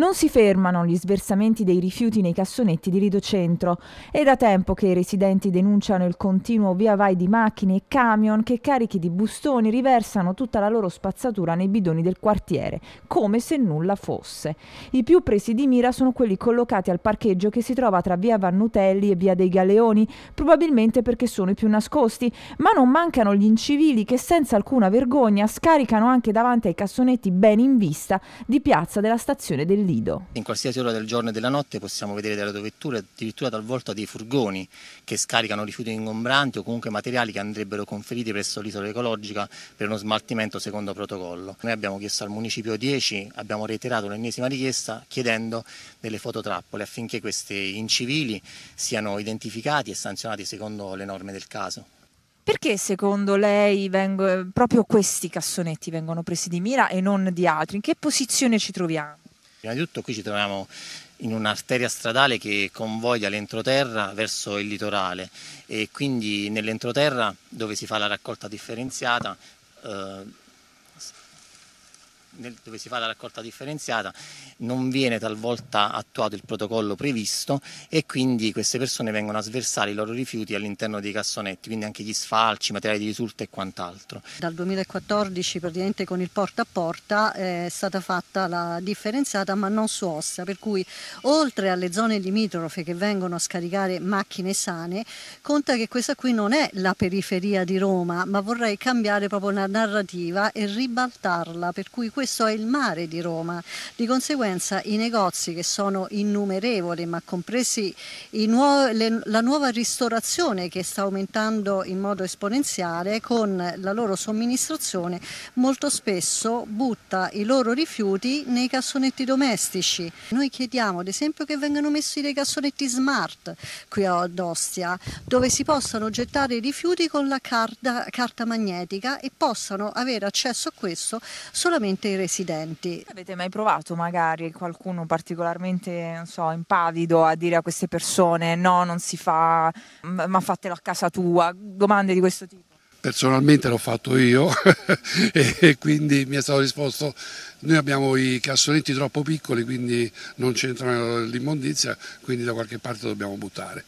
Non si fermano gli sversamenti dei rifiuti nei cassonetti di Rido Centro. È da tempo che i residenti denunciano il continuo via vai di macchine e camion che carichi di bustoni riversano tutta la loro spazzatura nei bidoni del quartiere, come se nulla fosse. I più presi di mira sono quelli collocati al parcheggio che si trova tra via Vannutelli e via dei Galeoni, probabilmente perché sono i più nascosti, ma non mancano gli incivili che senza alcuna vergogna scaricano anche davanti ai cassonetti ben in vista di piazza della stazione del Lido. In qualsiasi ora del giorno e della notte possiamo vedere delle autovetture, addirittura talvolta dei furgoni che scaricano rifiuti ingombranti o comunque materiali che andrebbero conferiti presso l'isola ecologica per uno smaltimento secondo protocollo. Noi abbiamo chiesto al Municipio 10, abbiamo reiterato l'ennesima richiesta chiedendo delle fototrappole affinché questi incivili siano identificati e sanzionati secondo le norme del caso. Perché secondo lei vengo, proprio questi cassonetti vengono presi di mira e non di altri? In che posizione ci troviamo? Prima di tutto qui ci troviamo in un'arteria stradale che convoglia l'entroterra verso il litorale e quindi nell'entroterra dove si fa la raccolta differenziata eh, dove si fa la raccolta differenziata non viene talvolta attuato il protocollo previsto e quindi queste persone vengono a sversare i loro rifiuti all'interno dei cassonetti, quindi anche gli sfalci, materiali di risulta e quant'altro. Dal 2014 praticamente con il porta a porta eh, è stata fatta la differenziata ma non su ossa, per cui oltre alle zone limitrofe che vengono a scaricare macchine sane, conta che questa qui non è la periferia di Roma, ma vorrei cambiare proprio la narrativa e ribaltarla, per cui questo è il mare di Roma. Di conseguenza conseguenza i negozi che sono innumerevoli ma compresi nuovi, le, la nuova ristorazione che sta aumentando in modo esponenziale con la loro somministrazione molto spesso butta i loro rifiuti nei cassonetti domestici. Noi chiediamo ad esempio che vengano messi dei cassonetti smart qui ad Ostia dove si possano gettare i rifiuti con la carta, carta magnetica e possano avere accesso a questo solamente i residenti. Avete mai provato magari? magari qualcuno particolarmente, non so, impavido a dire a queste persone no, non si fa, ma fatelo a casa tua, domande di questo tipo? Personalmente l'ho fatto io e quindi mi è stato risposto noi abbiamo i cassonetti troppo piccoli quindi non c'entrano l'immondizia, quindi da qualche parte dobbiamo buttare.